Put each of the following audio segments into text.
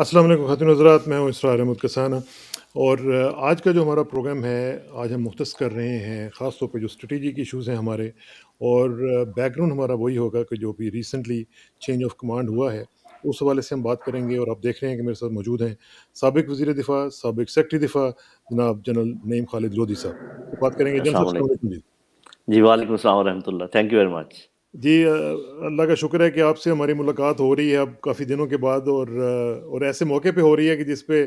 असलम खातिन हजरात मैं हूँ इसरा अहमद कसाना और आज का जो हमारा प्रोग्राम है आज हम मुख्त कर रहे हैं ख़ास तौर पर जो के इशूज़ हैं हमारे और बैकग्राउंड हमारा वही होगा कि जो भी रिसेंटली चेंज ऑफ कमांड हुआ है उस हवाले से हम बात करेंगे और आप देख रहे हैं कि मेरे साथ मौजूद हैं सबक वजी दिफ़ा सबक सेक्रटरी दिफ़ा जनाब जनरल नईम खालिद लोधी साहब बात करेंगे जनरल जी वालेकुम रहमतुल्लाह थैंक यू वेरी मच जी अल्लाह का शुक्र है कि आपसे हमारी मुलाकात हो रही है अब काफ़ी दिनों के बाद और और ऐसे मौके पे हो रही है कि जिस पे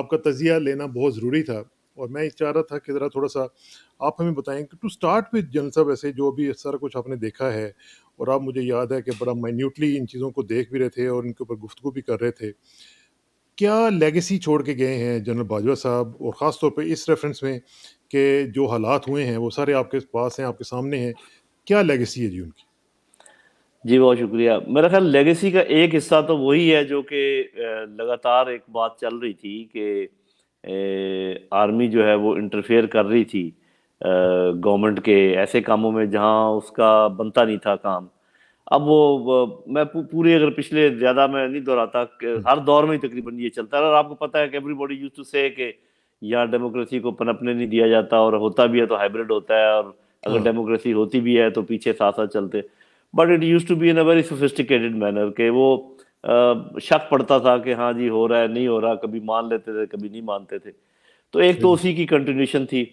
आपका तजिया लेना बहुत ज़रूरी था और मैं चाह रहा था कि ज़रा थोड़ा सा आप हमें बताएं कि टू स्टार्ट विद जनरल साहब ऐसे जो भी सारा कुछ आपने देखा है और आप मुझे याद है कि बड़ा माइन्यूटली इन चीज़ों को देख भी रहे थे और इनके ऊपर गुफ्तु भी कर रहे थे क्या लेगेसी छोड़ के गए हैं जनरल बाजवा साहब और ख़ास तौर पर इस रेफरेंस में कि जो हालात हुए हैं वो सारे आपके पास हैं आपके सामने हैं क्या लेगेसी है जी उनकी जी बहुत शुक्रिया मेरा ख्याल लेगेसी का एक हिस्सा तो वही है जो कि लगातार एक बात चल रही थी कि आर्मी जो है वो इंटरफेयर कर रही थी गवर्नमेंट के ऐसे कामों में जहां उसका बनता नहीं था काम अब वो मैं पूरी अगर पिछले ज्यादा मैं नहीं दोहराता हम्म। हर दौर में ही तकरीबन ये चलता है और आपको पता है कि एवरीबॉडी यूज टू से कि यहाँ डेमोक्रेसी को पनपने नहीं दिया जाता और होता भी है तो हाइब्रिड होता है और अगर डेमोक्रेसी हाँ। होती भी है तो पीछे साथ साथ चलते but it use to be in a very sophisticated manner के वो शक पड़ता था कि हाँ जी हो रहा है नहीं हो रहा कभी मान लेते थे कभी नहीं मानते थे तो एक तो उसी की कंटिन्यूशन थी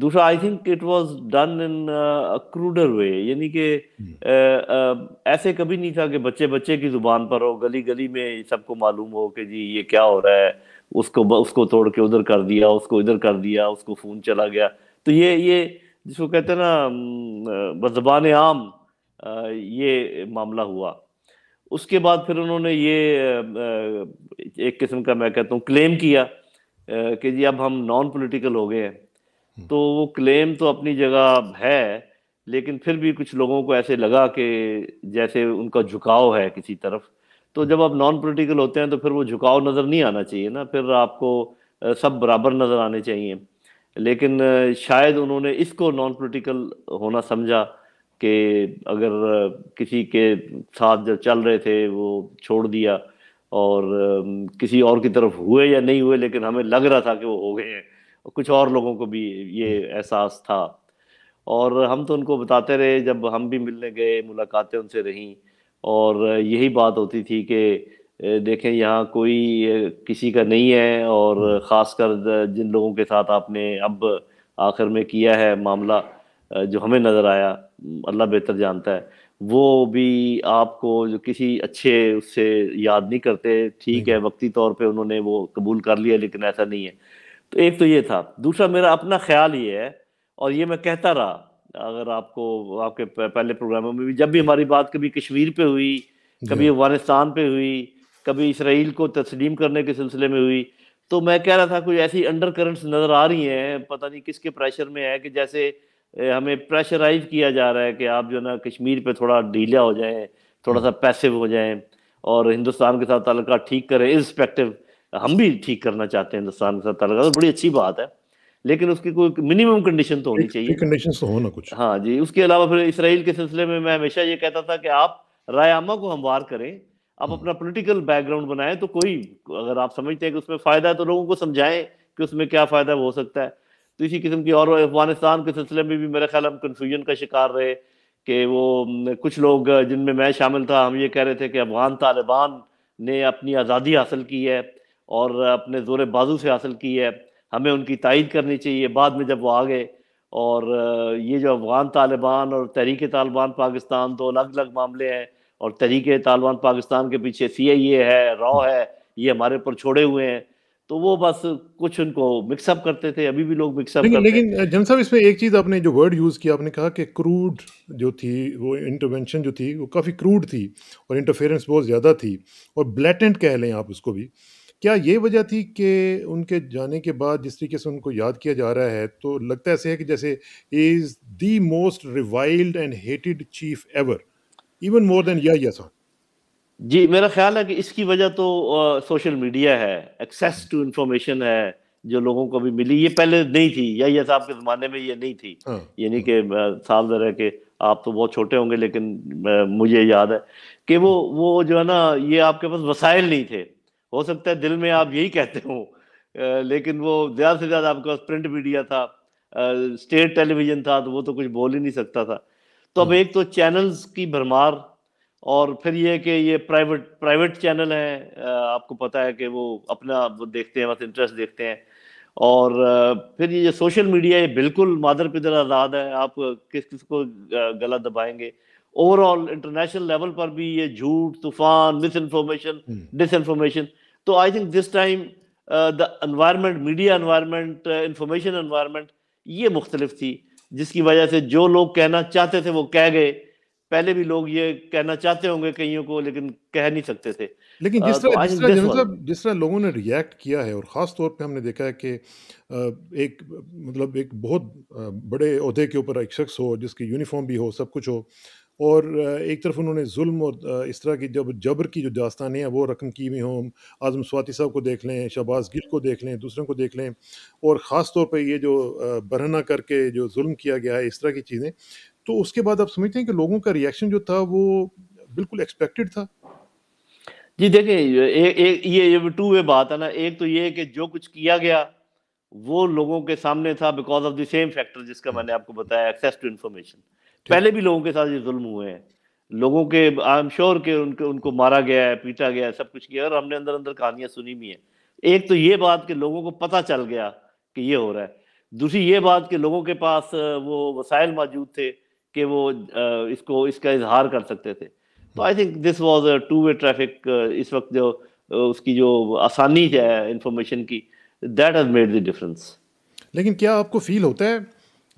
दूसरा I think it was done in cruder way यानी कि hmm. ऐसे कभी नहीं था कि बच्चे बच्चे की जुबान पर हो गली गली में सबको मालूम हो कि जी ये क्या हो रहा है उसको उसको तोड़ के उधर कर दिया उसको इधर कर दिया उसको फोन चला गया तो ये ये जिसको कहते हैं ना जबान आम ये मामला हुआ उसके बाद फिर उन्होंने ये एक किस्म का मैं कहता हूँ क्लेम किया कि जी अब हम नॉन पॉलिटिकल हो गए हैं हम्म। तो वो क्लेम तो अपनी जगह है लेकिन फिर भी कुछ लोगों को ऐसे लगा कि जैसे उनका झुकाव है किसी तरफ तो हम्म। जब आप नॉन पोलिटिकल होते हैं तो फिर वो झुकाव नज़र नहीं आना चाहिए ना फिर आपको सब बराबर नज़र आने चाहिए लेकिन शायद उन्होंने इसको नॉन पोलिटिकल होना समझा कि अगर किसी के साथ जब चल रहे थे वो छोड़ दिया और किसी और की तरफ हुए या नहीं हुए लेकिन हमें लग रहा था कि वो हो गए हैं कुछ और लोगों को भी ये हम्म। एहसास था और हम तो उनको बताते रहे जब हम भी मिलने गए मुलाकातें उनसे रहीं और यही बात होती थी कि देखें यहाँ कोई किसी का नहीं है और हम्म। ख़ासकर जिन लोगों के साथ आपने अब आखिर में किया है मामला जो हमें नज़र आया अल्लाह बेहतर जानता है वो भी आपको जो किसी अच्छे उससे याद नहीं करते ठीक है वक्ती तौर पे उन्होंने वो कबूल कर लिया लेकिन ऐसा नहीं है तो एक तो ये था दूसरा मेरा अपना ख्याल ये है और ये मैं कहता रहा अगर आपको आपके पहले प्रोग्रामों में भी जब भी हमारी बात कभी कश्मीर पे हुई कभी अफगानिस्तान पे हुई कभी इसराइल को तस्लीम करने के सिलसिले में हुई तो मैं कह रहा था कोई ऐसी अंडर करंट्स नज़र आ रही हैं पता नहीं किसके प्रेशर में है कि जैसे हमें प्रेशराइज किया जा रहा है कि आप जो ना कश्मीर पे थोड़ा ढीला हो जाएं थोड़ा सा पैसिव हम्म। हो जाएं और हिंदुस्तान के साथ ताल्लुक ठीक करें इस्पेक्टिव हम भी ठीक करना चाहते हैं हिंदुस्तान के साथ तो बड़ी अच्छी बात है लेकिन उसकी कोई मिनिमम कंडीशन तो होनी चाहिए कंडीशन तो होना कुछ हाँ जी उसके अलावा फिर इसराइल के सिलसिले में मैं हमेशा ये कहता था कि आप रायामा को हमवार करें आप हम्म। अपना पॉलिटिकल बैकग्राउंड बनाएं तो कोई अगर आप समझते हैं कि उसमें फ़ायदा है तो लोगों को समझाएं कि उसमें क्या फ़ायदा हो सकता है तो इसी किस्म की और अफगानिस्तान के सिलसिले में भी मेरे ख्याल हम कन्फ्यूजन का शिकार रहे कि वो कुछ लोग जिनमें मैं शामिल था हम ये कह रहे थे कि अफगान तालिबान ने अपनी आज़ादी हासिल की है और अपने ज़ोर बाजू से हासिल की है हमें उनकी तइद करनी चाहिए बाद में जब वो आ गए और ये जो अफ़गान तालिबान और तहरीक तालिबान पाकिस्तान दो अलग अलग मामले हैं और तहरीक तालिबान पाकिस्तान के पीछे सी आई ए है रॉ है ये हमारे ऊपर छोड़े हुए हैं तो वो बस कुछ उनको मिक्सअप करते थे अभी भी लोग मिक्सअप करते लेकिन जन साहब इसमें एक चीज़ आपने जो वर्ड यूज़ किया आपने कहा कि क्रूड जो थी वो इंटरवेंशन जो थी वो काफ़ी क्रूड थी और इंटरफेरेंस बहुत ज़्यादा थी और ब्लैटेंट कह लें आप उसको भी क्या ये वजह थी कि उनके जाने के बाद जिस तरीके से उनको याद किया जा रहा है तो लगता ऐसे है कि जैसे is the most reviled and hated chief ever even more than या यासा जी मेरा ख्याल है कि इसकी वजह तो सोशल मीडिया है एक्सेस टू इंफॉर्मेशन है जो लोगों को भी मिली ये पहले नहीं थी या ये साहब के ज़माने में ये नहीं थी हाँ, यानी हाँ। कि साल ज़रा के आप तो बहुत छोटे होंगे लेकिन मुझे याद है कि वो वो जो है ना ये आपके पास वसाइल नहीं थे हो सकता है दिल में आप यही कहते हो लेकिन वो ज़्यादा से ज़्यादा आपके पास प्रिंट मीडिया था स्टेट टेलीविजन था तो वो तो कुछ बोल ही नहीं सकता था तो अब हम्म। एक तो चैनल्स की भरमार और फिर ये कि ये प्राइवेट प्राइवेट चैनल हैं आपको पता है कि वो अपना वो देखते हैं बस इंटरेस्ट देखते हैं और फिर ये सोशल मीडिया ये बिल्कुल मादर पिदर आज़ाद है आप किस किस को गला दबाएंगे ओवरऑल इंटरनेशनल लेवल पर भी ये झूठ तूफान मिस इन्फॉर्मेशन डिस इन्फॉर्मेशन तो I think this time the environment media environment information environment ये मुख्तलिफ थी जिसकी वजह से जो लोग कहना चाहते थे वो कह गए पहले भी लोग ये कहना चाहते होंगे कईयों को लेकिन कह नहीं सकते थे लेकिन uh, तो जिस तरह जिस तरह मतलब जिस तरह लोगों ने रिएक्ट किया है और ख़ास तौर पे हमने देखा है कि uh, एक मतलब एक बहुत uh, बड़े अहदे के ऊपर एक शख्स हो जिसकी यूनिफॉर्म भी हो सब कुछ हो और एक तरफ उन्होंने जुल्म और इस तरह की जब जबर की जो दास्तान है वो रकम की हुई हों आज़म स्वाति साहब को देख लें शहबाज गिल को देख लें दूसरों को देख लें और ख़ास तौर पर ये जो बरहना करके जो जुल्म किया गया है इस तरह की चीज़ें तो उसके बाद आप समझते हैं कि लोगों का रिएक्शन जो था वो बिल्कुल एक्सपेक्टेड था जी देखिए ये ये टू वे बात है ना एक तो ये कि जो कुछ किया गया वो लोगों के सामने था because of the same factor जिसका हम्म। मैंने आपको बताया एक्सेस टू इन्फॉर्मेशन पहले भी लोगों के साथ ये जुल्म हुए हैं लोगों के आई एम श्योर के उनके उनको मारा गया है पीटा गया है सब कुछ किया और हमने अंदर अंदर कहानियां सुनी भी हैं एक तो ये बात कि लोगों को पता चल गया कि ये हो रहा है दूसरी ये बात कि लोगों के पास वो वसाइल मौजूद थे कि वो इसको इसका इजहार कर सकते थे तो I think this was two way traffic इस वक्त जो उसकी जो आसानी है इंफॉर्मेशन की that has made the difference लेकिन क्या आपको फील होता है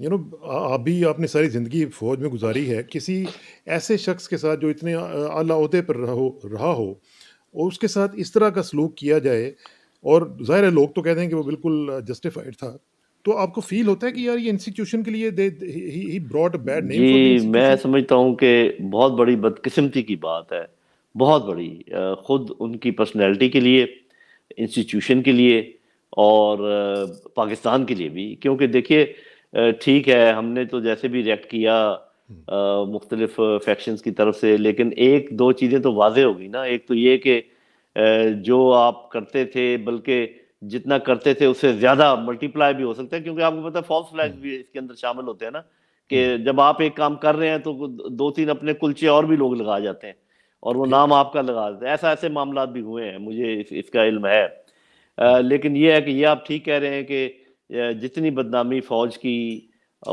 यू नो अभी आपने सारी ज़िंदगी फ़ौज में गुजारी है किसी ऐसे शख्स के साथ जो इतने अला अहदे पर रहो रहा हो और उसके साथ इस तरह का सलूक किया जाए और ज़ाहिर है लोग तो कहते हैं कि वो बिल्कुल जस्टिफाइड था तो आपको फील होता है कि यार ये इंस्टीट्यूशन के लिए they he brought bad name जी मैं समझता हूँ कि बहुत बड़ी बदकिस्मती की बात है बहुत बड़ी ख़ुद उनकी पर्सनैलिटी के लिए इंस्टीट्यूशन के लिए और पाकिस्तान के लिए भी क्योंकि देखिए ठीक है हमने तो जैसे भी रिएक्ट किया हम्म। मुख्तलिफ फैक्शंस की तरफ से लेकिन एक दो चीज़ें तो वाज हो गई ना एक तो ये कि जो आप करते थे बल्कि जितना करते थे उससे ज़्यादा मल्टीप्लाई भी हो सकता है क्योंकि आपको पता है फॉल्स हम्म। फ्लैग भी इसके अंदर शामिल होते हैं ना कि हम्म। जब आप एक काम कर रहे हैं तो दो तीन अपने कुलचे और भी लोग लगा जाते हैं और वो नाम आपका लगा देते हैं ऐसा ऐसे मामला भी हुए हैं मुझे इस, इसका इल्म है आ, लेकिन ये है कि ये आप ठीक कह रहे हैं कि जितनी बदनामी फौज की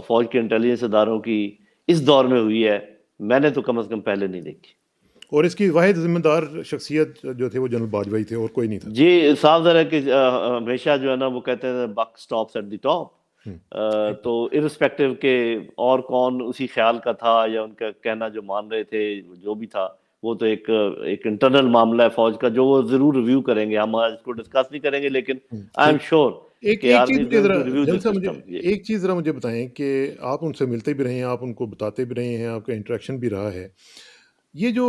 फौज के इंटेलिजेंस इदारों की इस दौर में हुई है मैंने तो कम अज कम पहले नहीं देखी और इसकी वाद जिम्मेदार शख्सियत जो थे वो जनरल बाजवाई थे और कोई नहीं था जी साफ जरा कि हमेशा जो है ना वो कहते हैं buck stop at the top तो इस्पेक्टिव के और कौन उसी ख्याल का था या उनका कहना जो मान रहे थे जो भी था वो तो एक एक इंटरनल मामला है फौज का जो वो जरूर रिव्यू करेंगे हम आज इसको डिस्कस नहीं करेंगे लेकिन आई एम श्योर एक एक चीज जरा मुझे एक चीज़ ज़रा मुझे बताएं कि आप उनसे मिलते भी रहे हैं आप उनको बताते भी रहे हैं आपका इंटरेक्शन भी रहा है ये जो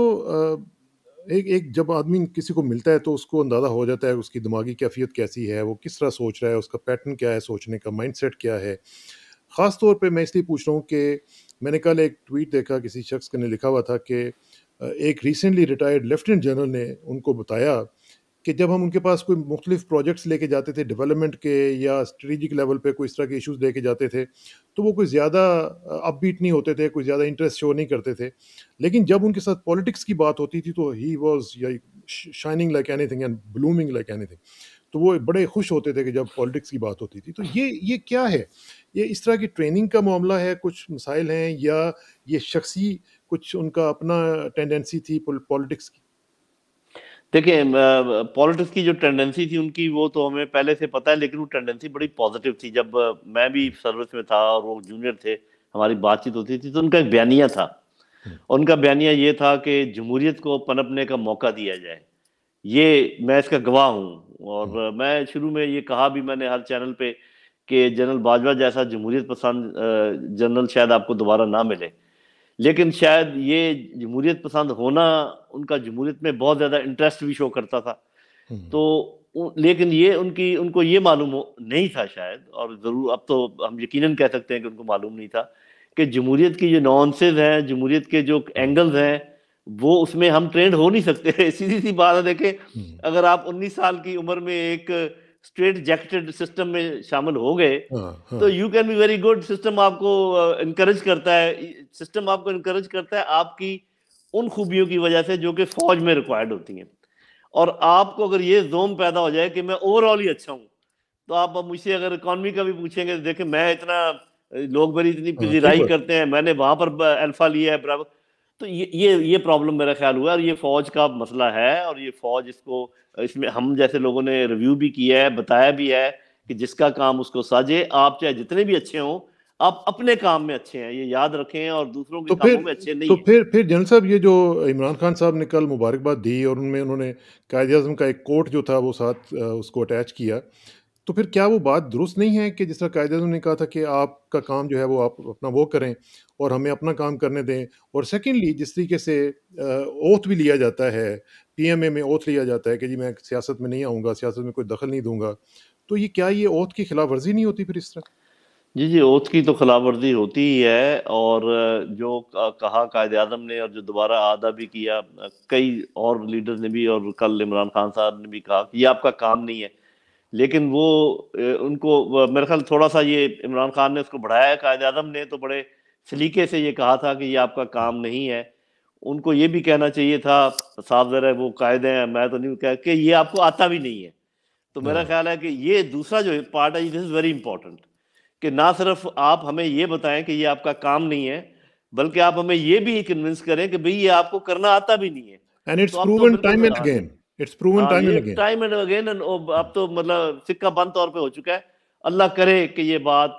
एक एक जब आदमी किसी को मिलता है तो उसको अंदाज़ा हो जाता है उसकी दिमागी कैफियत कैसी है वो किस तरह सोच रहा है उसका पैटर्न क्या है सोचने का माइंड क्या है ख़ास तौर पर मैं इसलिए पूछ रहा हूँ कि मैंने कल एक ट्वीट देखा किसी शख्स ने लिखा हुआ था कि एक रिसेंटली रिटायर्ड लेफ्टिनेंट जनरल ने उनको बताया कि जब हम उनके पास कोई मुख्तलिफ प्रोजेक्ट्स लेके जाते थे डेवलपमेंट के या स्ट्रेटिक लेवल पे कोई इस तरह के इश्यूज लेके जाते थे तो वो कोई ज़्यादा अपबीट नहीं होते थे कोई ज़्यादा इंटरेस्ट शो नहीं करते थे लेकिन जब उनके साथ पॉलिटिक्स की बात होती थी तो he was shining like anything and blooming like anything तो वो बड़े खुश होते थे कि जब पॉलिटिक्स की बात होती थी तो ये ये क्या है ये इस तरह की ट्रेनिंग का मामला है कुछ मसाइल हैं या ये शख्सी कुछ उनका अपना टेंडेंसी थी पॉलिटिक्स की देखिए पॉलिटिक्स की जो टेंडेंसी थी उनकी वो तो हमें पहले से पता है लेकिन वो टेंडेंसी बड़ी पॉजिटिव थी जब मैं भी सर्विस में था और वो जूनियर थे हमारी बातचीत होती थी तो उनका एक बयानिया था हम्म। उनका बयानिया ये था कि जमहूरियत को पनपने का मौका दिया जाए ये मैं इसका गवाह हूँ और हम्म। मैं शुरू में ये कहा भी मैंने हर चैनल पे कि जनरल बाजवा जैसा जमहूरियत पसंद जनरल शायद आपको दोबारा ना मिले लेकिन शायद ये जमहूरियत पसंद होना उनका जमहूरियत में बहुत ज़्यादा इंटरेस्ट भी शो करता था हम्म। तो लेकिन ये उनकी उनको ये मालूम नहीं था शायद और ज़रूर अब तो हम यकीनन कह सकते हैं कि उनको मालूम नहीं था कि जमहूरीत की जो नॉन्सेज हैं जमहूरीत के जो एंगल्स हैं वो उसमें हम ट्रेंड हो नहीं सकते सीधी सी बात है देखें हम्म। अगर आप 19 साल की उम्र में एक स्ट्रेट जैकेटेड सिस्टम में शामिल हो गए हाँ, हाँ। तो you can be very good system आपको इनकरेज uh, करता है सिस्टम आपको इनकरेज करता है आपकी उन खूबियों की वजह से जो कि फौज में रिक्वायर्ड होती हैं और आपको अगर ये जोम पैदा हो जाए कि मैं ओवरऑल ही अच्छा हूँ तो आप मुझसे अगर इकोनॉमी का भी पूछेंगे तो देखें मैं इतना लोग मेरी इतनी पिजीराई हाँ, करते हैं मैंने वहां पर अल्फा uh, लिया है बराबर तो ये ये ये प्रॉब्लम मेरा ख्याल हुआ और ये फौज का मसला है और ये फौज इसको इसमें हम जैसे लोगों ने रिव्यू भी किया है बताया भी है कि जिसका काम उसको साझे आप चाहे जितने भी अच्छे हों आप अपने काम में अच्छे हैं ये याद रखें और दूसरों के तो कामों में अच्छे नहीं तो फिर फिर जन साहब ये जो इमरान खान साहब ने कल मुबारकबाद दी और उनमें उन्होंने कायद अजम का एक कोट जो था वो साथ उसको अटैच किया तो फिर क्या वो बात दुरुस्त नहीं है कि जिस तरह कायदे ने कहा था कि आपका काम जो है वो आप अपना वो करें और हमें अपना काम करने दें और सेकेंडली जिस तरीके से ओथ भी लिया जाता है पीएमए में ओथ लिया जाता है कि जी मैं सियासत में नहीं आऊँगा सियासत में कोई दखल नहीं दूंगा तो ये क्या ये ओथ की खिलाफ वर्जी नहीं होती फिर इस तरह जी जी ओथ की तो खिलाफ वर्जी होती ही है और जो कहा कायद अजम ने और जो दोबारा आदा भी किया कई और लीडर ने भी और कल इमरान खान साहब ने भी कहा कि ये आपका काम नहीं है लेकिन वो उनको मेरे ख्याल थोड़ा सा ये इमरान खान ने उसको बढ़ाया कायद अजम ने तो बड़े सलीके से ये कहा था कि ये आपका काम नहीं है उनको ये भी कहना चाहिए था साफ ज़रा वो कायदे हैं मैं तो नहीं कह कि ये आपको आता भी नहीं है तो मेरा हाँ। ख्याल है कि ये दूसरा जो पार्ट है दिस इज़ वेरी इंपॉर्टेंट कि ना सिर्फ आप हमें ये बताएं कि ये आपका काम नहीं है बल्कि आप हमें ये भी कन्विंस करें कि भाई ये आपको करना आता भी नहीं है and it's proven time and again it's proven time and again time and again and अब तो मतलब सिक्का बंद तौर पे हो चुका है अल्लाह करे कि ये बात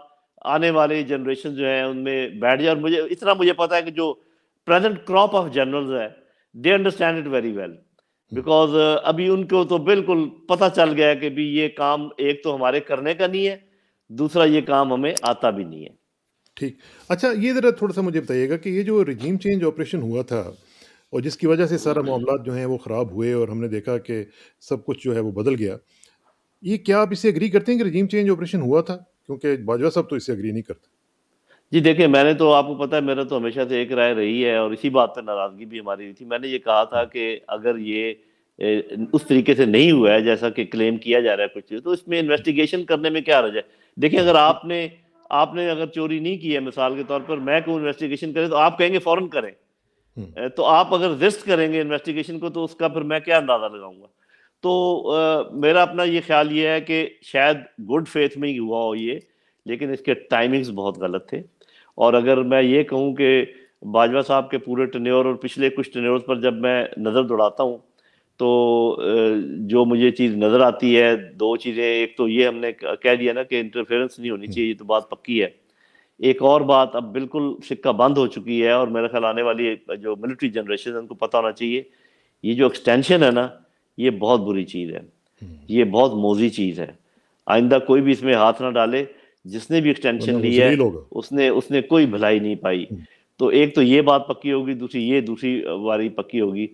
आने वाली जनरेशन जो है उनमें बैठ जाए और मुझे इतना मुझे पता है कि जो प्रेजेंट क्रॉप ऑफ जनरल्स है they understand it very well because अभी उनको तो बिल्कुल पता चल गया है कि भी ये काम एक तो हमारे करने का नहीं है दूसरा ये काम हमें आता भी नहीं है ठीक अच्छा ये ज़रा थोड़ा सा मुझे बताइएगा कि ये जो रिजीम चेंज ऑपरेशन हुआ था और जिसकी वजह से सारा मामला जो हैं वो ख़राब हुए और हमने देखा कि सब कुछ जो है वो बदल गया ये क्या आप इसे अग्री करते हैं कि रजीम चेंज ऑपरेशन हुआ था क्योंकि बाजवा साहब तो इसे अग्री नहीं करते जी देखिए मैंने तो आपको पता है मेरा तो हमेशा से एक राय रही है और इसी बात पर नाराज़गी भी हमारी थी मैंने ये कहा था कि अगर ये उस तरीके से नहीं हुआ है जैसा कि क्लेम किया जा रहा है कुछ तो इसमें इन्वेस्टिगेशन करने में क्या रजा है देखिए अगर आपने आपने अगर चोरी नहीं की है मिसाल के तौर पर मैं को इन्वेस्टिगेशन करें तो आप कहेंगे फ़ौरन करें हम्म। तो आप अगर रिस्क करेंगे इन्वेस्टिगेशन को तो उसका फिर मैं क्या अंदाजा लगाऊंगा तो आ, मेरा अपना ये ख्याल ये है कि शायद गुड फेथ में ही हुआ हो ये लेकिन इसके टाइमिंग्स बहुत गलत थे और अगर मैं ये कहूँ कि बाजवा साहब के पूरे टनोर और पिछले कुछ टनोर पर जब मैं नज़र दौड़ाता हूँ तो जो मुझे चीज़ नज़र आती है दो चीज़ें एक तो ये हमने कह दिया ना कि इंटरफेरेंस नहीं होनी हम्म। चाहिए ये तो बात पक्की है एक और बात अब बिल्कुल सिक्का बंद हो चुकी है और मेरे ख्याल आने वाली जो मिलिट्री जनरेशन है उनको पता होना चाहिए ये जो एक्सटेंशन है ना ये बहुत बुरी चीज़ है हम्म। ये बहुत मोजी चीज़ है आइंदा कोई भी इसमें हाथ ना डाले जिसने भी एक्सटेंशन मतलब ली है उसने उसने कोई भलाई नहीं पाई हम्म। तो एक तो ये बात पक्की होगी दूसरी ये दूसरी बारी पक्की होगी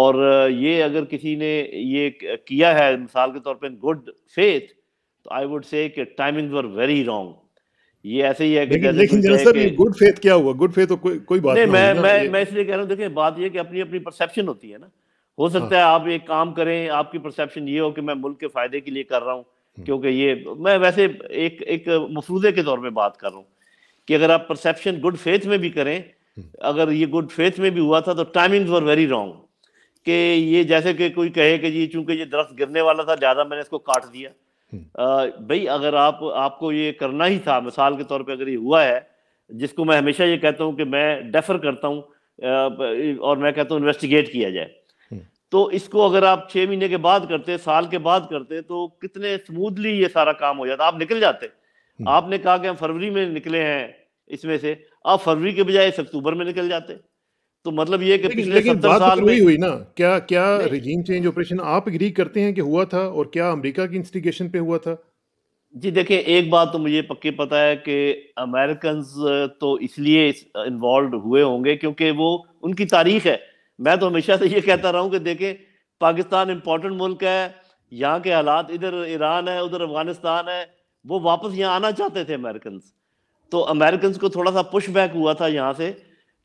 और ये अगर किसी ने ये किया है मिसाल के तौर पर गुड फेथ तो I would say timing were very wrong ये ऐसे ही है कि लेकिन, लेकिन जैसे गुड फेथ क्या हुआ गुड फेथ तो कोई कोई बात नहीं मैं मैं मैं इसलिए कह रहा हूँ देखिए बात ये कि अपनी अपनी परसेप्शन होती है ना हो सकता हाँ। है आप एक काम करें आपकी परसेप्शन ये हो कि मैं मुल्क के फायदे के लिए कर रहा हूँ हम्म। क्योंकि ये मैं वैसे एक एक मफरूजे के तौर पर बात कर रहा हूँ कि अगर आप परसेप्शन गुड फेथ में भी करें हम्म। अगर ये गुड फेथ में भी हुआ था तो टाइमिंग्स वर वेरी रॉन्ग कि ये जैसे कि कोई कहे कि जी चूंकि ये दरख्त गिरने वाला था ज़्यादा मैंने इसको काट दिया भाई अगर आप आपको ये करना ही था मिसाल के तौर पे अगर ये हुआ है जिसको मैं हमेशा ये कहता हूँ कि मैं डेफर करता हूँ और मैं कहता हूँ इन्वेस्टिगेट किया जाए हम्म। तो इसको अगर आप छः महीने के बाद करते साल के बाद करते तो कितने स्मूथली ये सारा काम हो जाता आप निकल जाते हम्म। आपने कहा कि हम फरवरी में निकले हैं इसमें से आप फरवरी के बजाय इस अक्टूबर में निकल जाते तो मतलब ये कि पिछले लेकिन बात तो साल में हुई ना क्या क्या रिजीम चेंज ऑपरेशन आप एग्री करते हैं कि हुआ था और क्या अमेरिका की इंस्टिगेशन पे हुआ था जी देखिए एक बात तो मुझे पक्के पता है कि अमेरिकन तो इसलिए इन्वॉल्व हुए होंगे क्योंकि वो उनकी तारीख है मैं तो हमेशा से ये कहता रहा हूँ कि देखें पाकिस्तान इम्पोर्टेंट मुल्क है यहाँ के हालात इधर ईरान है उधर अफगानिस्तान है वो वापस यहाँ आना चाहते थे अमेरिकन तो अमेरिकन को थोड़ा सा पुश बैक हुआ था यहाँ से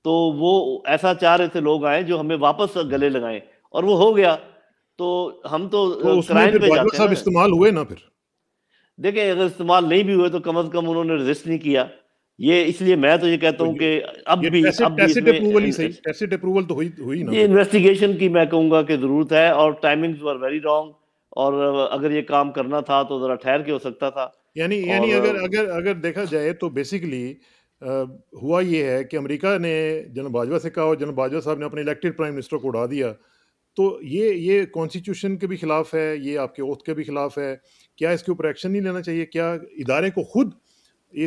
तो वो ऐसा चाह रहे थे लोग आए जो हमें वापस गले लगाए और वो हो गया तो हम तो, तो क्राइम पे जाते हैं इस्तेमाल हुए ना फिर देखिए अगर इस्तेमाल नहीं भी हुए तो कम से कम उन्होंने रजिस्ट नहीं किया ये इसलिए मैं तो ये कहता हूँ तो कि अब भी अब भी अप्रूवल तो हुई हुई ना ये इन्वेस्टिगेशन की मैं कहूँगा कि जरूरत है और टाइमिंग्स वर वेरी रॉन्ग और अगर ये काम करना था तो जरा ठहर के हो सकता था यानी यानी अगर अगर अगर देखा जाए तो बेसिकली हुआ ये है कि अमेरिका ने जनरल बाजवा से कहा और जनरल बाजवा साहब ने अपने इलेक्टेड प्राइम मिनिस्टर को उड़ा दिया तो ये ये कॉन्स्टिट्यूशन के भी ख़िलाफ़ है ये आपके ओथ के भी ख़िलाफ़ है क्या इसके ऊपर एक्शन नहीं लेना चाहिए क्या इदारे को खुद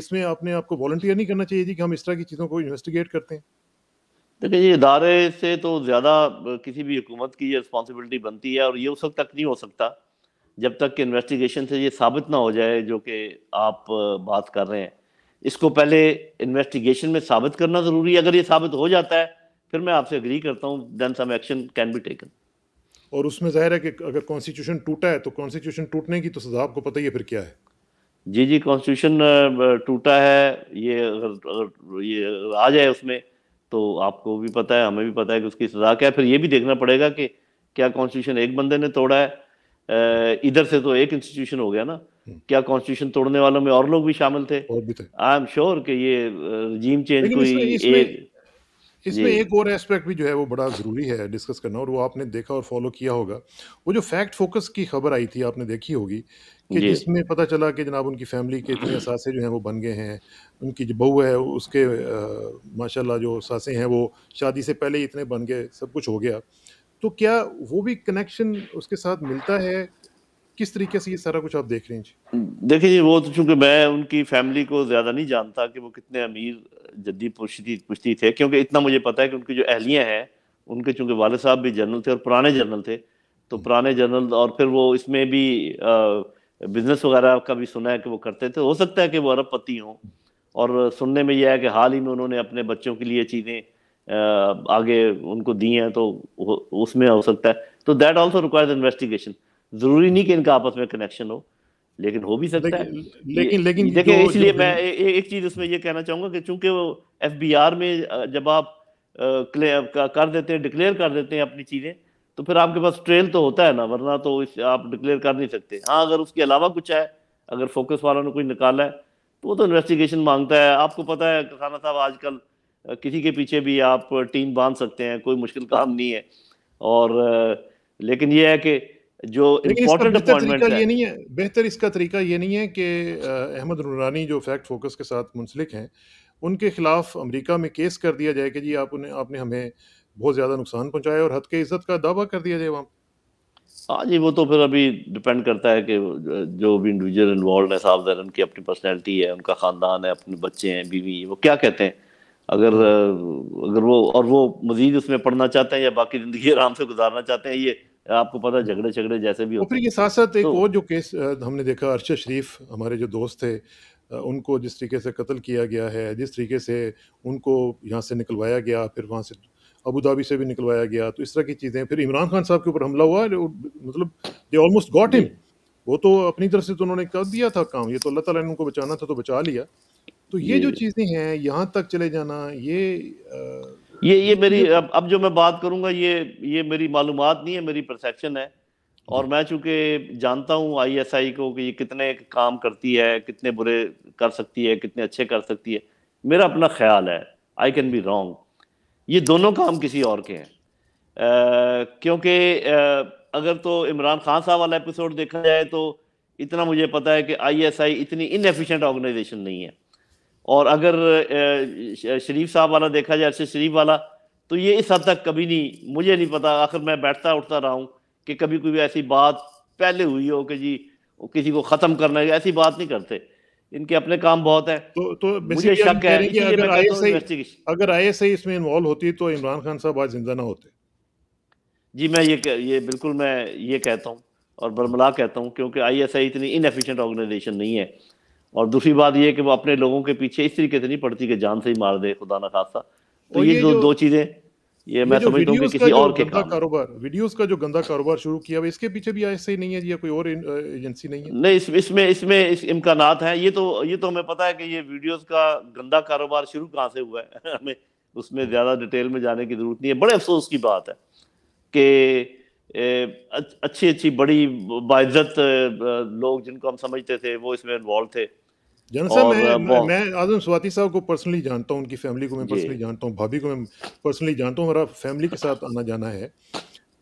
इसमें अपने आपको वॉल्टियर नहीं करना चाहिए जी कि हम इस तरह की चीज़ों को इन्वेस्टिगेट करते हैं देखिए ये इदारे से तो ज़्यादा किसी भी हुकूमत की ये रिस्पॉन्सिबिलिटी बनती है और ये उस वक्त तक नहीं हो सकता जब तक कि इन्वेस्टिगेशन से ये साबित ना हो जाए जो कि आप बात कर रहे हैं इसको पहले इन्वेस्टिगेशन में साबित करना जरूरी है अगर ये साबित हो जाता है फिर मैं आपसे एग्री करता हूँ then some action can be taken और उसमें जाहिर है कि अगर कॉन्स्टिट्यूशन टूटा है तो कॉन्स्टिट्यूशन टूटने की तो सजा आपको पता ही है फिर क्या है जी जी कॉन्स्टिट्यूशन टूटा है ये अगर अगर ये आ जाए उसमें तो आपको भी पता है हमें भी पता है कि उसकी सजा क्या है फिर ये भी देखना पड़ेगा कि क्या कॉन्स्टिट्यूशन एक बंदे ने तोड़ा है इधर से तो एक इंस्टीट्यूशन हो गया ना हम्म। क्या कॉन्स्टिट्यूशन तोड़ने वालों में और लोग भी शामिल थे आई एम श्योर कि ये रजीम चेंज कोई एक इसमें एक और एस्पेक्ट भी जो है वो बड़ा ज़रूरी है डिस्कस करना और वो आपने देखा और फॉलो किया होगा वो जो फैक्ट फोकस की खबर आई थी आपने देखी होगी कि जिसमें पता चला कि जनाब उनकी फैमिली के इतने सासे जो हैं वो बन गए हैं उनकी जो बहू है उसके माशाल्लाह जो सासे हैं वो शादी से पहले ही इतने बन गए सब कुछ हो गया तो क्या वो भी कनेक्शन उसके साथ मिलता है किस तरीके से ये सारा कुछ आप देख रहे हैं जी देखिए जी वो तो चूंकि मैं उनकी फैमिली को ज़्यादा नहीं जानता कि वो कितने अमीर जद्दी पुश्ती पुश्ती थे क्योंकि इतना मुझे पता है कि उनकी जो अहलियाँ हैं उनके चूंकि वाले साहब भी जनरल थे और पुराने जनरल थे तो पुराने जनरल और फिर वो इसमें भी बिजनेस वगैरह का भी सुना है कि वो करते थे हो सकता है कि वो अरब पति हों और सुनने में यह है कि हाल ही में उन्होंने अपने बच्चों के लिए चीज़ें आगे उनको दी हैं तो उसमें हो सकता है तो दैट ऑल्सो रिक्वायर्स इन्वेस्टिगेशन जरूरी नहीं कि इनका आपस में कनेक्शन हो लेकिन हो भी सकता है लेकिन लेकिन देखिए इसलिए मैं ए, एक चीज उसमें ये कहना चाहूंगा कि चूंकि वो एफ में जब आप कर देते हैं डिक्लेयर कर देते हैं अपनी चीजें तो फिर आपके पास ट्रेल तो होता है ना वरना तो इस आप डिक्लेयर कर नहीं सकते हाँ अगर उसके अलावा कुछ है अगर फोकस वालों ने कोई निकाला है तो वो तो इन्वेस्टिगेशन मांगता है आपको पता है खाना साहब आजकल किसी के पीछे भी आप टीम बांध सकते हैं कोई मुश्किल काम नहीं है और लेकिन यह है कि जो इम्पोर्टेंट अपॉइंटमेंट ये नहीं है बेहतर इसका तरीका ये नहीं है कि अहमद नूरानी जो फैक्ट फोकस के साथ मुंसलिक हैं उनके खिलाफ अमेरिका में केस कर दिया जाए कि जी आप उन्हें आपने हमें बहुत ज़्यादा नुकसान पहुंचाया और हद के इज्जत का दावा कर दिया जाए वहाँ हाँ जी वो तो फिर अभी डिपेंड करता है कि जो भी इंडिविजुअल इन्वॉल्व है साहब उनकी अपनी पर्सनैलिटी है उनका ख़ानदान है अपने बच्चे हैं बीवी वो क्या कहते हैं अगर अगर वो और वो मजीद उसमें पढ़ना चाहते हैं या बाकी जिंदगी आराम से गुजारना चाहते हैं ये आपको पता झगड़े झगड़े जैसे भी होते हैं साथ साथ एक तो, और जो केस हमने देखा अरशद शरीफ हमारे जो दोस्त थे उनको जिस तरीके से कत्ल किया गया है जिस तरीके से उनको यहाँ से निकलवाया गया फिर वहाँ से अबू धाबी से भी निकलवाया गया तो इस तरह की चीज़ें फिर इमरान खान साहब के ऊपर हमला हुआ मतलब दे ऑलमोस्ट गॉट हिम वो तो अपनी तरफ से तो उन्होंने कर दिया था काम ये तो अल्लाह ताला ने उनको बचाना था तो बचा लिया तो ये, ये जो चीजें हैं यहाँ तक चले जाना ये आ, ये ये मेरी अब अब जो मैं बात करूंगा ये ये मेरी मालूम नहीं है मेरी परसेप्शन है और मैं चूंकि जानता हूँ आईएसआई को कि ये कितने काम करती है कितने बुरे कर सकती है कितने अच्छे कर सकती है मेरा अपना ख्याल है आई कैन बी रॉन्ग ये दोनों काम किसी और के हैं क्योंकि अगर तो इमरान खान साहब वाला एपिसोड देखा जाए तो इतना मुझे पता है कि आईएसआई इतनी इनएफिशिएंट ऑर्गेनाइजेशन नहीं है और अगर शरीफ साहब वाला देखा जाए अरशद शरीफ वाला तो ये इस हद तक कभी नहीं मुझे नहीं पता आखिर मैं बैठता उठता रहा हूँ कि कभी कोई ऐसी बात पहले हुई हो कि जी किसी को ख़त्म करना है ऐसी बात नहीं करते इनके अपने काम बहुत है तो तो मुझे शक है अगर आई एस आई इसमें इन्वॉल्व होती तो इमरान खान साहब आज जिंदा ना होते जी मैं ये ये बिल्कुल मैं ये कहता हूँ और बरमला कहता हूँ क्योंकि आई एस आई इतनी इनफिशेंट ऑर्गेनाइजेशन नहीं है और दूसरी बात ये कि वो अपने लोगों के पीछे इस तरीके से नहीं पड़ती कि जान से ही मार दे खुदा ना खासा तो, तो ये, ये जो दो चीजें ये, मैं समझता हूँ कि किसी और के काम कारोबार वीडियोस का जो गंदा कारोबार शुरू किया इसके पीछे भी ऐसे ही नहीं है या कोई और एजेंसी नहीं है नहीं इसमें इसमें इसमें इस इम्कान है ये तो ये तो हमें पता है कि ये वीडियोस का गंदा कारोबार शुरू कहाँ से हुआ है हमें उसमें ज़्यादा डिटेल में जाने की ज़रूरत नहीं है बड़े अफसोस की बात है कि अच्छी अच्छी बड़ी बाइज्जत लोग जिनको हम समझते थे वो इसमें इन्वॉल्व थे जनसा मैं मैं आजम स्वाति साहब को पर्सनली जानता हूँ उनकी फैमिली को मैं पर्सनली जानता हूँ भाभी को मैं पर्सनली जानता हूँ हमारा फैमिली के साथ आना जाना है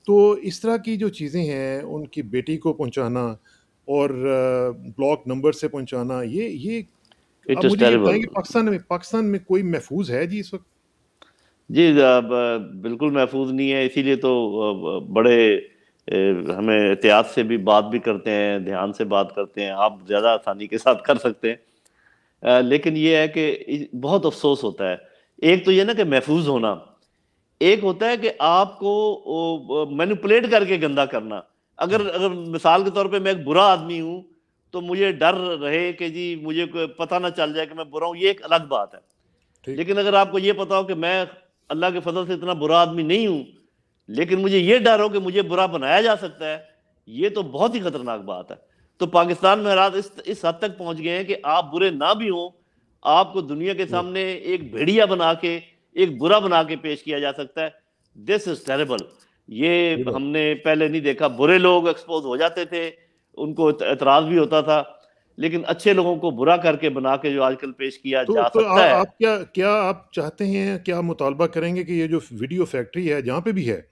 तो इस तरह की जो चीज़ें हैं उनकी बेटी को पहुँचाना और ब्लॉक नंबर से पहुँचाना ये ये मुझे पाकिस्तान में पाकिस्तान में कोई महफूज है जी इस वक्त जी बिल्कुल महफूज नहीं है इसीलिए तो बड़े हमें एहतियात से भी बात भी करते हैं ध्यान से बात करते हैं आप ज़्यादा आसानी के साथ कर सकते हैं लेकिन ये है कि बहुत अफसोस होता है एक तो ये ना कि महफूज होना एक होता है कि आपको मैनिपुलेट करके गंदा करना अगर अगर मिसाल के तौर पे मैं एक बुरा आदमी हूँ तो मुझे डर रहे कि जी मुझे पता ना चल जाए कि मैं बुरा हूँ ये एक अलग बात है लेकिन अगर आपको ये पता हो कि मैं अल्लाह के फजल से इतना बुरा आदमी नहीं हूँ लेकिन मुझे ये डर हो कि मुझे बुरा बनाया जा सकता है ये तो बहुत ही खतरनाक बात है तो पाकिस्तान में हालात इस इस हद तक पहुंच गए हैं कि आप बुरे ना भी हों आपको दुनिया के सामने एक भेड़िया बना के एक बुरा बना के पेश किया जा सकता है दिस इज टेरेबल ये हमने पहले नहीं देखा बुरे लोग एक्सपोज हो जाते थे उनको एतराज भी होता था लेकिन अच्छे लोगों को बुरा करके बना के जो आजकल पेश किया तो, जा तो सकता आ, है आप क्या क्या आप चाहते हैं क्या मुतालबा करेंगे कि ये जो वीडियो फैक्ट्री है जहाँ पे भी है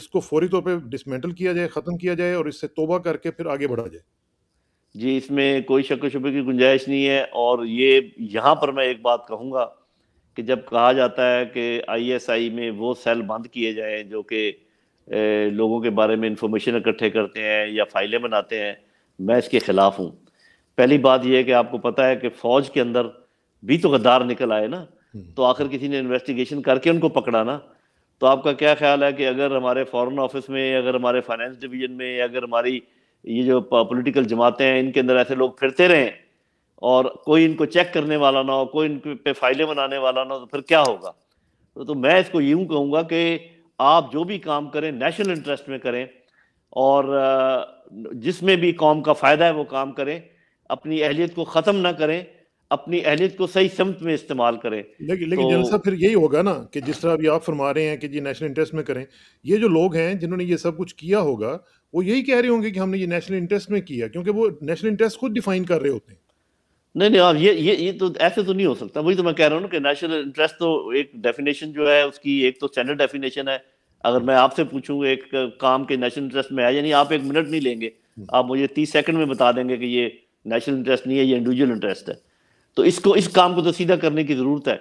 इसको फौरी तौर पर डिसमेंटल किया जाए ख़त्म किया जाए और इससे तोबा करके फिर आगे बढ़ा जाए जी इसमें कोई शक शुबे की गुंजाइश नहीं है और ये यहाँ पर मैं एक बात कहूँगा कि जब कहा जाता है कि आईएसआई में वो सेल बंद किए जाएं जो कि लोगों के बारे में इंफॉर्मेशन इकट्ठे करते हैं या फाइलें बनाते हैं मैं इसके ख़िलाफ़ हूँ पहली बात यह है कि आपको पता है कि फ़ौज के अंदर भी तो गद्दार निकल आए ना हम्म। तो आखिर किसी ने इन्वेस्टिगेशन करके उनको पकड़ा ना तो आपका क्या ख्याल है कि अगर हमारे फॉरेन ऑफिस में अगर हमारे फाइनेंस डिवीजन में अगर हमारी ये जो पॉलिटिकल जमातें हैं इनके अंदर ऐसे लोग फिरते रहें और कोई इनको चेक करने वाला ना हो कोई इन पे फाइलें बनाने वाला ना हो तो फिर क्या होगा तो, तो मैं इसको यूँ कहूँगा कि आप जो भी काम करें नेशनल इंटरेस्ट में करें और जिसमें भी कौम का फ़ायदा है वो काम करें अपनी अहलियत को ख़त्म ना करें अपनी अहलियत को सही समत में इस्तेमाल करें लेकिन लेकिन तो, जलसा फिर यही होगा ना कि जिस तरह अभी आप फरमा रहे हैं कि जी नेशनल इंटरेस्ट में करें ये जो लोग हैं जिन्होंने ये सब कुछ किया होगा वो यही कह रहे होंगे कि हमने ये नेशनल इंटरेस्ट में किया क्योंकि वो नेशनल इंटरेस्ट खुद डिफाइन कर रहे होते हैं नहीं नहीं आप ये ये ये तो ऐसे तो नहीं हो सकता वही तो मैं कह रहा हूँ कि नेशनल इंटरेस्ट तो एक डेफिनेशन जो है उसकी एक तो स्टैंडर्ड डेफिनेशन है अगर मैं आपसे पूछूँ एक काम के नेशनल इंटरेस्ट में है यानी आप एक मिनट नहीं लेंगे हम्म। आप मुझे तीस सेकंड में बता देंगे कि ये नेशनल इंटरेस्ट नहीं है ये इंडिविजुअल इंटरेस्ट है तो इसको इस काम को तो सीधा करने की ज़रूरत है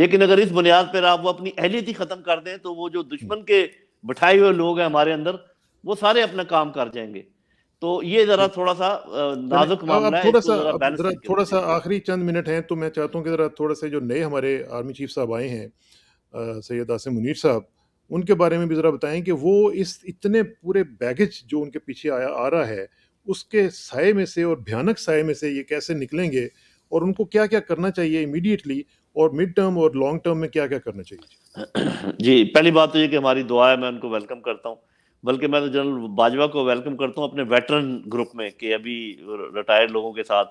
लेकिन अगर इस बुनियाद पर आप वो अपनी अहलियत ही ख़त्म कर दें तो वो जो दुश्मन के बिठाए हुए लोग हैं हमारे अंदर वो सारे अपना काम कर जाएंगे तो ये जरा थोड़ा सा नाजुक मामला है थोड़ा सा जरा थोड़ा सा आखिरी चंद मिनट हैं तो मैं चाहता हूँ कि जरा थोड़ा सा जो नए हमारे आर्मी चीफ साहब आए हैं सैयद आसिम मुनीर साहब उनके बारे में भी ज़रा बताएं कि वो इस इतने पूरे बैगेज जो उनके पीछे आया आ रहा है उसके साय में से और भयानक साय में से ये कैसे निकलेंगे और उनको क्या क्या करना चाहिए इमीडिएटली और मिड टर्म और लॉन्ग टर्म में क्या क्या करना चाहिए जी पहली बात तो ये कि हमारी दुआ है मैं उनको वेलकम करता हूँ बल्कि मैं तो जनरल बाजवा को वेलकम करता हूँ अपने वेटरन ग्रुप में कि अभी रिटायर्ड लोगों के साथ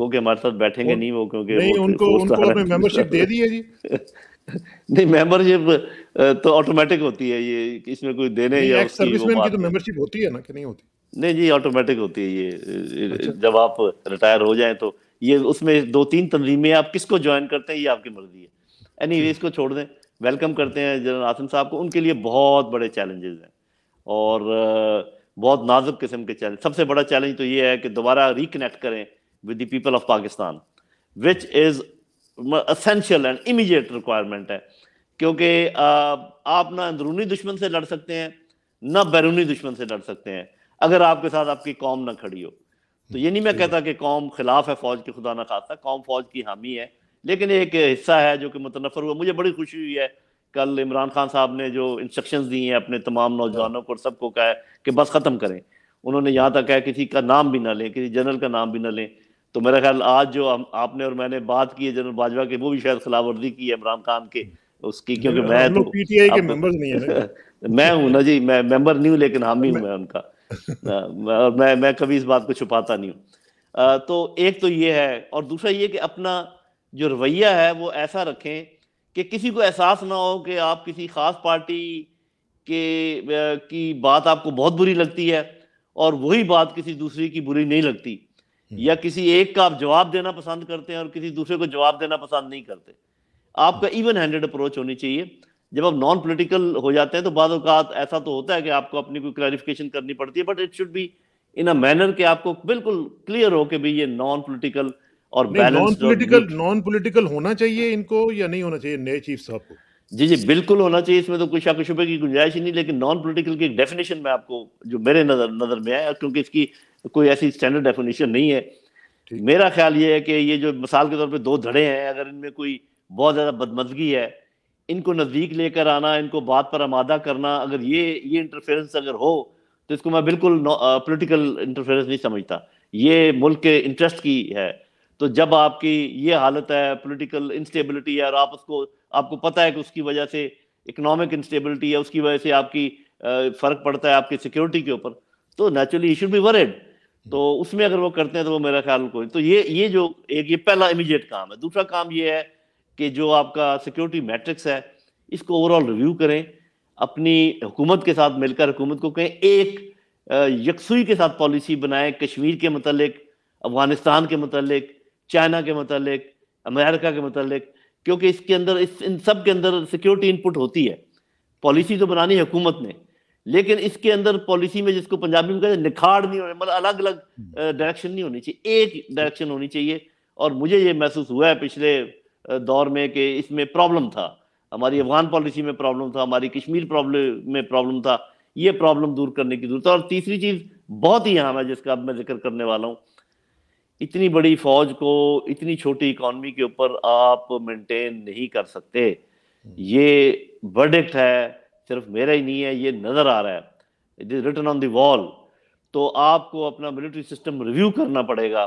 गो के हमारे साथ बैठेंगे नहीं वो क्योंकि नहीं, उनको, उनको मेंबरशिप दे दी है जी नहीं मेंबरशिप तो ऑटोमेटिक होती है ये इसमें कोई देने या उसकी सर्विसमैन की तो मेंबरशिप होती है ना कि नहीं होती नहीं जी ऑटोमेटिक होती है ये अच्छा। जब आप रिटायर हो जाएं तो ये उसमें दो तीन तंजीमें आप किसको ज्वाइन करते हैं ये आपकी मर्जी है एनी anyway, अच्छा। इसको छोड़ दें वेलकम करते हैं जनरल आसम साहब को उनके लिए बहुत बड़े चैलेंजेस हैं और बहुत नाजुक किस्म के चैलेंज सबसे बड़ा चैलेंज तो ये है कि दोबारा रिकनेक्ट करें with the people of Pakistan which is essential and immediate requirement है क्योंकि आप ना अंदरूनी दुश्मन से लड़ सकते हैं ना बैरूनी दुश्मन से लड़ सकते हैं अगर आपके साथ आपकी कौम ना खड़ी हो तो ये नहीं मैं कहता कि कौम खिलाफ है फौज की खुदा ना खासा कौम फौज की हामी है लेकिन एक हिस्सा है जो कि मुतनफर हुआ मुझे बड़ी खुशी हुई है कल इमरान खान साहब ने जो इंस्ट्रक्शंस दी हैं अपने तमाम नौजवानों को सबको कहा है कि बस ख़त्म करें उन्होंने यहाँ तक कहा किसी का नाम भी ना लें किसी जनरल का नाम भी ना लें तो मेरा ख्याल आज जो हम आपने और मैंने बात की है जनरल बाजवा की वो भी शायद खिलाफ वर्जी की है इमरान खान के उसकी क्योंकि मैं तो पीटीआई के मेंबर नहीं है मैं हूँ ना जी मैं मेंबर नहीं हूँ लेकिन हामी हूँ मैं उनका और मैं मैं कभी इस बात को छुपाता नहीं हूँ तो एक तो ये है और दूसरा ये कि अपना जो रवैया है वो ऐसा रखें कि किसी को एहसास ना हो कि आप किसी खास पार्टी के की बात आपको बहुत बुरी लगती है और वही बात किसी दूसरे की बुरी नहीं लगती हम्म। या किसी एक का आप जवाब देना पसंद करते हैं और किसी दूसरे को जवाब देना पसंद नहीं करते आपका इवन हैंडेड अप्रोच होनी चाहिए जब आप नॉन पोलिटिकल हो जाते हैं तो बाद ऐसा तो होता है कि आपको अपनी कोई क्लैरिफिकेशन करनी पड़ती है but it should be in a manner कि आपको बिल्कुल क्लियर हो कि भाई ये नॉन पोलिटिकल और बैलेंस पॉलिटिकल नॉन पॉलिटिकल होना चाहिए इनको या नहीं होना चाहिए नए चीफ साहब को जी जी बिल्कुल होना चाहिए इसमें तो कोई शक शुबे की गुंजाइश ही नहीं लेकिन नॉन पॉलिटिकल की एक डेफिनेशन में आपको जो मेरे नज़र नज़र में आया क्योंकि इसकी कोई ऐसी स्टैंडर्ड डेफिनेशन नहीं है मेरा ख्याल ये है कि ये जो मिसाल के तौर पे दो धड़े हैं अगर इनमें कोई बहुत ज़्यादा बदमजगी है इनको नज़दीक लेकर आना इनको बात पर आमादा करना अगर ये ये इंटरफेरेंस अगर हो तो इसको मैं बिल्कुल पॉलिटिकल इंटरफेरेंस नहीं समझता ये मुल्क के इंटरेस्ट की है तो जब आपकी ये हालत है पॉलिटिकल इंस्टेबिलिटी है और आप उसको आपको पता है कि उसकी वजह से इकोनॉमिक इंस्टेबिलिटी है उसकी वजह से आपकी फर्क पड़ता है आपकी सिक्योरिटी के ऊपर तो नेचुरली शुड बी वरेड तो उसमें अगर वो करते हैं तो वो मेरा ख्याल कोई तो ये ये जो एक ये पहला इमीडिएट काम है दूसरा काम ये है कि जो आपका सिक्योरिटी मैट्रिक्स है इसको ओवरऑल रिव्यू करें अपनी हुकूमत के साथ मिलकर हुकूमत को कहें एक यकसुई के साथ पॉलिसी बनाएं कश्मीर के मतलब अफगानिस्तान के मतलब चाइना के मतलब अमेरिका के मतलब क्योंकि इसके अंदर इस इन सब के अंदर सिक्योरिटी इनपुट होती है पॉलिसी तो बनानी है हुकूमत ने लेकिन इसके अंदर पॉलिसी में जिसको पंजाबी में कहते हैं निखाड़ नहीं होने मतलब अलग अलग डायरेक्शन नहीं होनी चाहिए एक डायरेक्शन होनी चाहिए और मुझे ये महसूस हुआ है पिछले दौर में कि इसमें प्रॉब्लम था हमारी अफगान पॉलिसी में प्रॉब्लम था हमारी कश्मीर प्रॉब्लम में प्रॉब्लम था ये प्रॉब्लम दूर करने की जरूरत है और तीसरी चीज़ बहुत ही अहम है जिसका अब मैं जिक्र करने वाला हूँ इतनी बड़ी फौज को इतनी छोटी इकोनॉमी के ऊपर आप मेंटेन नहीं कर सकते ये वर्डिक्ट है सिर्फ मेरा ही नहीं है ये नज़र आ रहा है it is written on the wall तो आपको अपना मिलिट्री सिस्टम रिव्यू करना पड़ेगा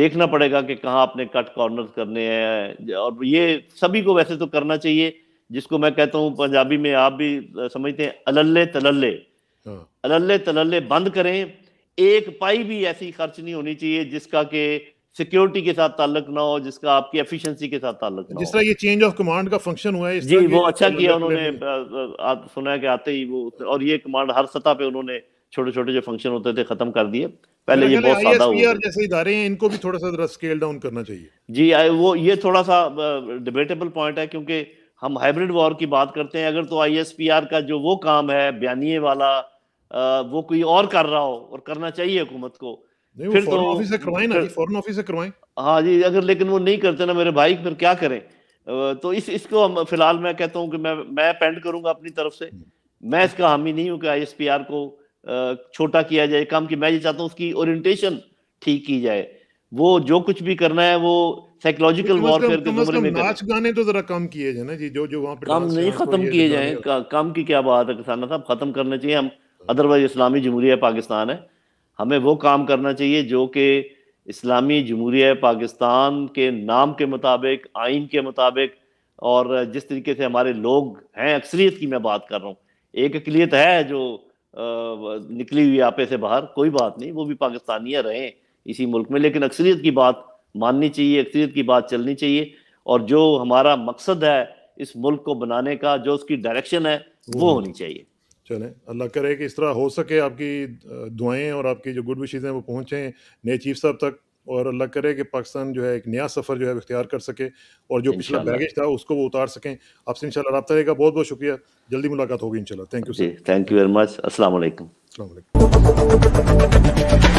देखना पड़ेगा कि कहाँ आपने कट कॉर्नर करने हैं और ये सभी को वैसे तो करना चाहिए जिसको मैं कहता हूँ पंजाबी में आप भी समझते हैं अलल्ले तलल्ले हाँ। अलल्ले तलल्ले बंद करें एक पाई भी ऐसी खर्च नहीं होनी चाहिए जिसका के सिक्योरिटी के साथ ताल्लुक ना हो जिसका आपकी एफिशिएंसी के साथ ताल्लुक ना जिस तरह ये चेंज ऑफ कमांड का फंक्शन हुआ है जी वो अच्छा किया उन्होंने आप सुना कि आते ही वो और ये कमांड हर सतह पे उन्होंने छोटे छोटे जो फंक्शन होते थे खत्म कर दिए पहले ये बहुत सादा हुआ जैसे इदारे हैं इनको भी थोड़ा सा स्केल डाउन करना चाहिए जी वो ये थोड़ा सा डिबेटेबल पॉइंट है क्योंकि हम हाइब्रिड वॉर की बात करते हैं अगर तो आईएसपीआर का जो वो काम है बयानिए वाला वो कोई और कर रहा हो और करना चाहिए हुकूमत को फिर तो ऑफिस से करवाएं ना फॉरेन ऑफिस से करवाएं हाँ जी अगर लेकिन वो नहीं करते ना मेरे भाई फिर क्या करें तो इस इसको हम फिलहाल मैं कहता हूँ कि मैं मैं पेंड करूंगा अपनी तरफ से हम्म। मैं इसका हामी नहीं हूँ कि आई को छोटा किया जाए काम की मैं ये चाहता हूँ उसकी ओरिएंटेशन ठीक की जाए वो जो कुछ भी करना है वो साइकोलॉजिकल वॉरफेयर के जुमरे में नाच गाने तो जरा कम किए जाए ना जी जो जो वहाँ पे काम नहीं खत्म किए जाए काम की क्या बात है किसाना साहब खत्म करना चाहिए हम अदरवाइज इस्लामी जमहूरिया पाकिस्तान है हमें वो काम करना चाहिए जो कि इस्लामी जमहूरिया पाकिस्तान के नाम के मुताबिक आइन के मुताबिक और जिस तरीके से हमारे लोग हैं अक्सरियत की मैं बात कर रहा हूँ एक अकलीत है जो निकली हुई आपे से बाहर कोई बात नहीं वो भी पाकिस्तानियाँ रहें इसी मुल्क में लेकिन अक्सरियत की बात माननी चाहिए अक्सरियत की बात चलनी चाहिए और जो हमारा मकसद है इस मुल्क को बनाने का जो उसकी डायरेक्शन है वो हम्म। होनी चाहिए चलें अल्लाह करे कि इस तरह हो सके आपकी दुआएं और आपकी जो गुड विशेज़ हैं वो पहुँचें नए चीफ साहब तक और अल्लाह करे कि पाकिस्तान जो है एक नया सफ़र जो है इख्तियार कर सके और जो पिछला बैगेज था उसको वो उतार सकें आपसे इन शाला रबा रहेगा बहुत बहुत शुक्रिया जल्दी मुलाकात होगी इन thank you sir thank you very much असल